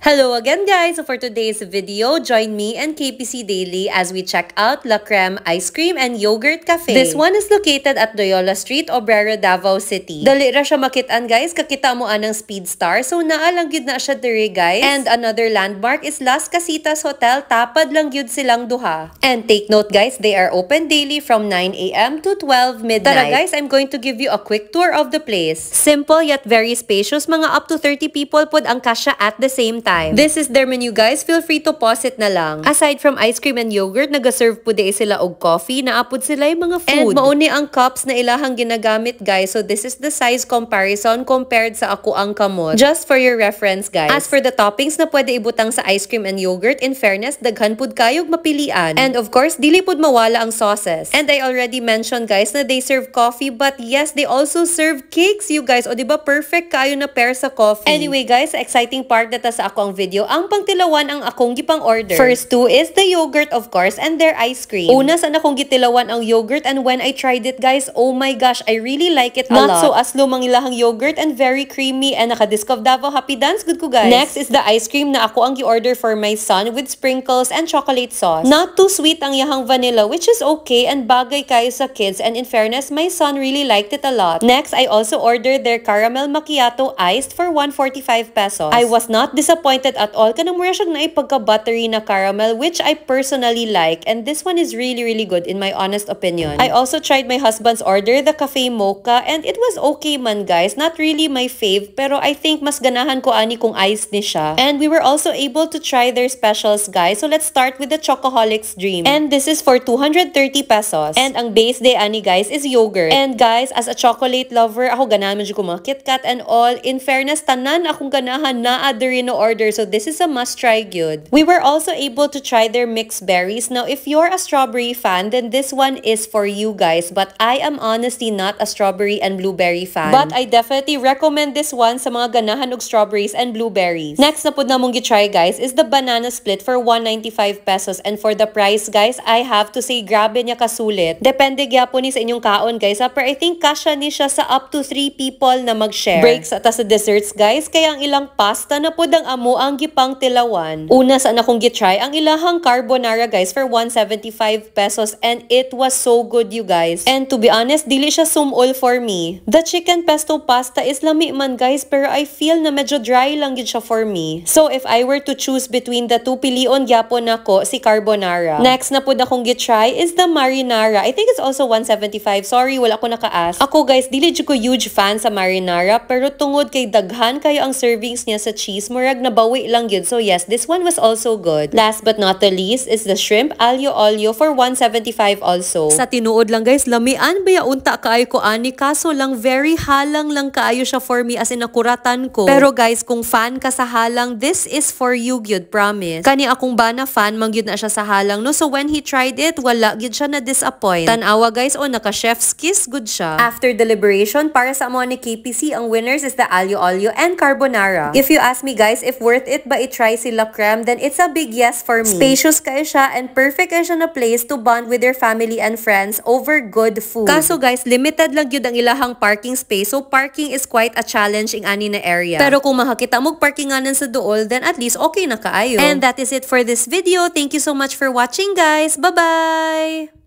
Hello again guys! So for today's video, join me and KPC Daily as we check out La Creme Ice Cream and Yogurt Cafe. This one is located at Loyola Street, Obrero, Davao City. Dali ra siya makitaan guys, kakita mo anang speed star. So naalang gyud na siya diri guys. And another landmark is Las Casitas Hotel, tapad lang gyud silang duha. And take note guys, they are open daily from 9am to 12 midnight. Tara guys, I'm going to give you a quick tour of the place. Simple yet very spacious, mga up to 30 people pod ang kasya at the same time time. This is their menu guys. Feel free to pause it na lang. Aside from ice cream and yogurt, nag-serve po sila og coffee. Naapod sila yung mga food. And mauni ang cups na ilahang ginagamit guys. So this is the size comparison compared sa ako ang kamot. Just for your reference guys. As for the toppings na pwede ibutang sa ice cream and yogurt, in fairness, daghan pud kayog mapilian. And of course, dili pud mawala ang sauces. And I already mentioned guys na they serve coffee but yes, they also serve cakes you guys. O di ba perfect kayo na pair sa coffee. Anyway guys, exciting part na ta sa ako akong video ang pangtilawan ang akong gipang order. First two is the yogurt of course and their ice cream. Una sa akong gitilawan ang yogurt and when I tried it guys, oh my gosh, I really like it a Not lot. so aslo mang ilahang yogurt and very creamy and nakadisk of Davao Happy Dance good ko guys. Next is the ice cream na ako ang gi-order for my son with sprinkles and chocolate sauce. Not too sweet ang yahang vanilla which is okay and bagay kayo sa kids and in fairness, my son really liked it a lot. Next, I also ordered their caramel macchiato iced for 145 pesos. I was not disappointed disappointed at all kanang mura siyang naay pagka buttery na caramel which I personally like and this one is really really good in my honest opinion. I also tried my husband's order, the cafe mocha and it was okay man guys. Not really my fave pero I think mas ganahan ko ani kung ice ni siya. And we were also able to try their specials guys. So let's start with the Chocoholic's Dream. And this is for 230 pesos. And ang base de ani guys is yogurt. And guys, as a chocolate lover, ako ganahan medyo ko mga KitKat and all. In fairness, tanan akong ganahan na adirino order order. So this is a must-try good. We were also able to try their mixed berries. Now, if you're a strawberry fan, then this one is for you guys. But I am honestly not a strawberry and blueberry fan. But I definitely recommend this one sa mga ganahan og strawberries and blueberries. Next na po na mong try guys is the banana split for 195 pesos. And for the price guys, I have to say grabe niya kasulit. Depende gyapon ni sa inyong kaon guys. Ha? I think kasha ni siya sa up to 3 people na mag-share. Breaks at sa desserts guys. Kaya ang ilang pasta na po ang amo mo ang gipang tilawan. Una sa akong gitry ang ilahang carbonara guys for 175 pesos and it was so good you guys. And to be honest, dili siya sumol for me. The chicken pesto pasta is lami man guys pero I feel na medyo dry lang yun siya for me. So if I were to choose between the two pilion gyapon nako si carbonara. Next na pud akong gitry is the marinara. I think it's also 175. Sorry, wala ko naka-ask. Ako guys, dili ko huge fan sa marinara pero tungod kay daghan kayo ang servings niya sa cheese, murag na bawi lang yun. So yes, this one was also good. Last but not the least is the shrimp alio olio for 175 also. Sa tinuod lang guys, lamian ba ya unta kaayo ko ani kaso lang very halang lang kaayo siya for me as in nakuratan ko. Pero guys, kung fan ka sa halang, this is for you gyud promise. Kani akong bana fan mang na siya sa halang no. So when he tried it, wala gyud siya na disappoint. Tanawa guys, oh naka chef's kiss good siya. After deliberation, para sa amo ni KPC, ang winners is the alio olio and carbonara. If you ask me guys if we're worth it ba i-try sila Krem, then it's a big yes for me. Spacious kayo eh siya and perfect kayo siya na place to bond with your family and friends over good food. Kaso guys, limited lang yun ang ilahang parking space so parking is quite a challenge in ani na area. Pero kung makakita mo parkinganan sa dool, then at least okay na kaayo. And that is it for this video. Thank you so much for watching guys. Bye-bye!